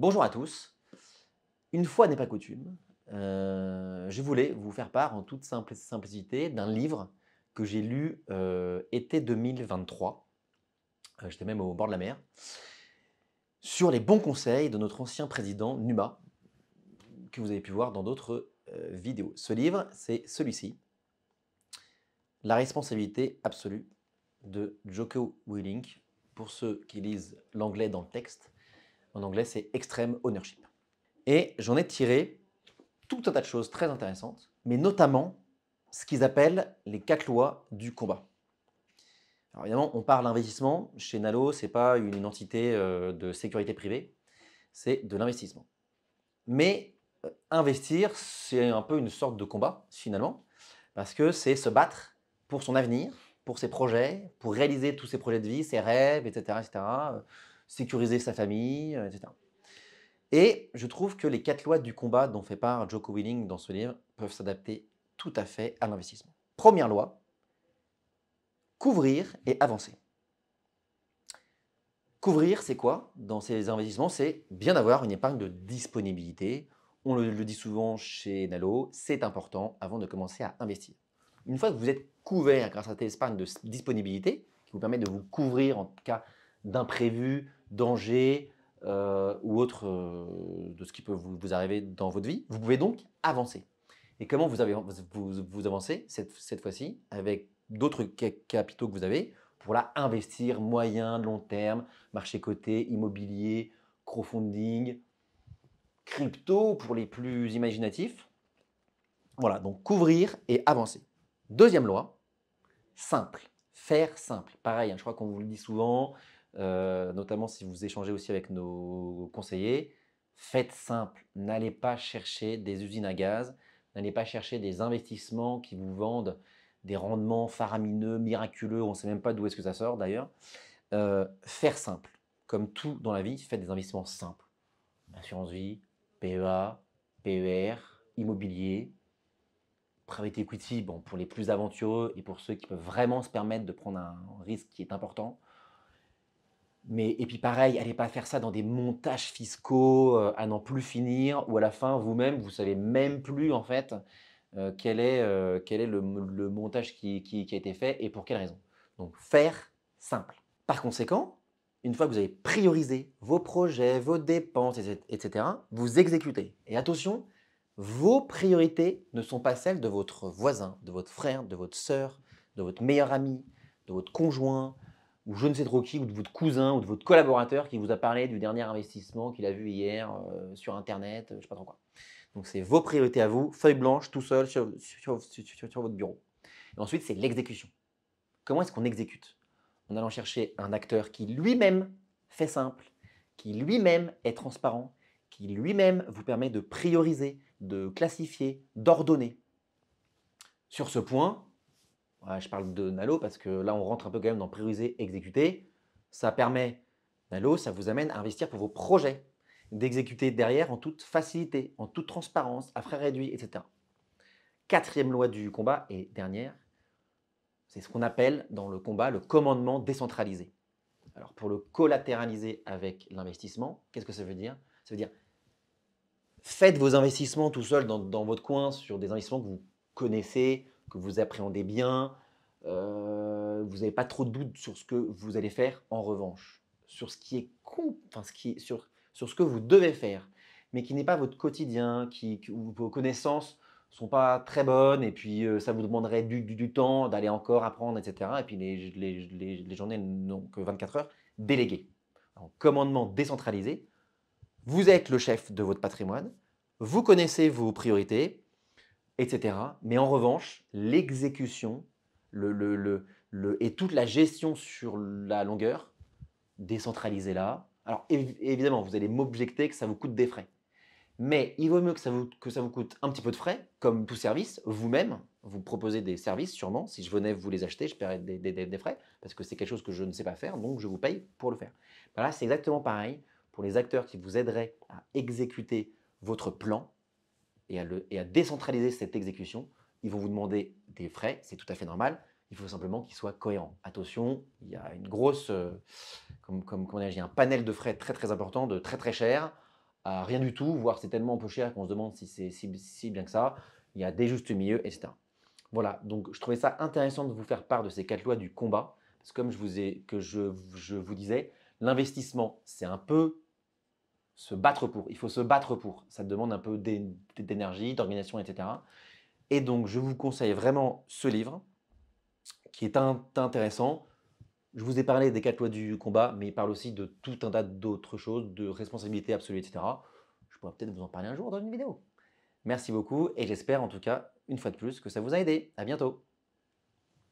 Bonjour à tous. Une fois n'est pas coutume, euh, je voulais vous faire part en toute simplicité d'un livre que j'ai lu euh, été 2023. Euh, j'étais même au bord de la mer. Sur les bons conseils de notre ancien président Numa, que vous avez pu voir dans d'autres vidéos. Ce livre, c'est celui-ci La responsabilité absolue de Joko Willink. Pour ceux qui lisent l'anglais dans le texte, en anglais, c'est Extreme Ownership. Et j'en ai tiré tout un tas de choses très intéressantes, mais notamment ce qu'ils appellent les quatre lois du combat. Alors évidemment, on parle d'investissement. Chez Nalo, ce n'est pas une entité euh, de sécurité privée, c'est de l'investissement. Mais euh, investir, c'est un peu une sorte de combat, finalement, parce que c'est se battre pour son avenir, pour ses projets, pour réaliser tous ses projets de vie, ses rêves, etc. etc sécuriser sa famille, euh, etc. Et je trouve que les quatre lois du combat dont fait part Joko Willing dans ce livre peuvent s'adapter tout à fait à l'investissement. Première loi, couvrir et avancer. Couvrir, c'est quoi dans ces investissements C'est bien d'avoir une épargne de disponibilité. On le, le dit souvent chez Nalo, c'est important avant de commencer à investir. Une fois que vous êtes couvert grâce à cette épargne de disponibilité, qui vous permet de vous couvrir en cas d'imprévu, dangers euh, ou autre euh, de ce qui peut vous, arriver dans votre vie. Vous pouvez donc avancer. Et comment vous, avez, vous, vous avancez cette, cette fois-ci avec d'autres capitaux que vous avez pour la investir moyen, long terme, marché coté, immobilier, crowdfunding, crypto pour les plus imaginatifs. Voilà, donc couvrir et avancer. Deuxième loi, simple, faire simple. Pareil, hein, je crois qu'on vous le dit souvent, euh, notamment si vous échangez aussi avec nos conseillers. Faites simple, n'allez pas chercher des usines à gaz, n'allez pas chercher des investissements qui vous vendent des rendements faramineux, miraculeux, on ne sait même pas d'où est-ce que ça sort d'ailleurs. Euh, faire simple, comme tout dans la vie, faites des investissements simples. Assurance vie, PEA, PER, immobilier, private equity, bon, pour les plus aventureux et pour ceux qui peuvent vraiment se permettre de prendre un risque qui est important. Mais, et puis pareil, allez pas faire ça dans des montages fiscaux euh, à n'en plus finir, ou à la fin, vous-même, vous savez même plus en fait euh, euh, quel est, le, montage qui, a été fait et pour quelle raison. Donc faire simple. Par conséquent, une fois que vous avez priorisé vos projets, vos dépenses, etc., vous exécutez. Et attention, vos priorités ne sont pas celles de votre voisin, de votre frère, de votre sœur, de votre meilleur ami, de votre conjoint, ou je ne sais trop qui, ou de votre cousin, ou de votre collaborateur qui vous a parlé du dernier investissement qu'il a vu hier euh, sur Internet, euh, je ne sais pas trop quoi. Donc c'est vos priorités à vous, feuille blanche, tout seul, sur, votre bureau. Et ensuite, c'est l'exécution. Comment est-ce qu'on exécute En allant chercher un acteur qui lui-même fait simple, qui lui-même est transparent, qui lui-même vous permet de prioriser, de classifier, d'ordonner. Sur ce point, euh, je parle de Nalo parce que là, on rentre un peu quand même dans prioriser, exécuter. Ça permet, Nalo, ça vous amène à investir pour vos projets, d'exécuter derrière en toute facilité, en toute transparence, à frais réduits, etc. Quatrième loi du combat et dernière, c'est ce qu'on appelle dans le combat le commandement décentralisé. Alors pour le collatéraliser avec l'investissement, qu'est-ce que ça veut dire Ça veut dire faites vos investissements tout seul dans, dans votre coin sur des investissements que vous connaissez, que vous appréhendez bien, euh, vous n'avez pas trop de doutes sur ce que vous allez faire. En revanche, sur ce qui est, con, enfin, sur, ce que vous devez faire, mais qui n'est pas votre quotidien, qui, où vos connaissances sont pas très bonnes et puis euh, ça vous demanderait du, du, temps d'aller encore apprendre, etc. Et puis les, journées n'ont que 24 heures, déléguées. commandement décentralisé, vous êtes le chef de votre patrimoine, vous connaissez vos priorités, etc. Mais en revanche, l'exécution le, le, le, et toute la gestion sur la longueur, décentralisée là, Alors évidemment, vous allez m'objecter que ça vous coûte des frais. Mais il vaut mieux que ça, vous, que ça vous coûte un petit peu de frais, comme tout service, vous-même, vous proposez des services sûrement. Si je venais vous les acheter, je paierais des, des, des, frais, parce que c'est quelque chose que je ne sais pas faire, donc je vous paye pour le faire. Là, c'est exactement pareil pour les acteurs qui vous aideraient à exécuter votre plan et à, le, à décentraliser cette exécution. Ils vont vous demander des frais, c'est tout à fait normal. Il faut simplement qu'ils soient cohérents. Attention, il y a une grosse, euh, comme, comme, a dit, un panel de frais très très important, de très très cher à rien du tout, voire c'est tellement peu cher qu'on se demande si c'est si, si, bien que ça. Il y a des justes milieux, etc. Voilà, donc je trouvais ça intéressant de vous faire part de ces quatre lois du combat, parce que comme je vous, ai, que je, je vous disais, l'investissement, c'est un peu se battre pour. Il faut se battre pour. Ça demande un peu d'énergie, d'organisation, etc. Et donc, je vous conseille vraiment ce livre qui est intéressant. Je vous ai parlé des quatre lois du combat, mais il parle aussi de tout un tas d'autres choses, de responsabilité absolue, etc. Je pourrais peut-être vous en parler un jour dans une vidéo. Merci beaucoup et j'espère en tout cas, une fois de plus, que ça vous a aidé. À bientôt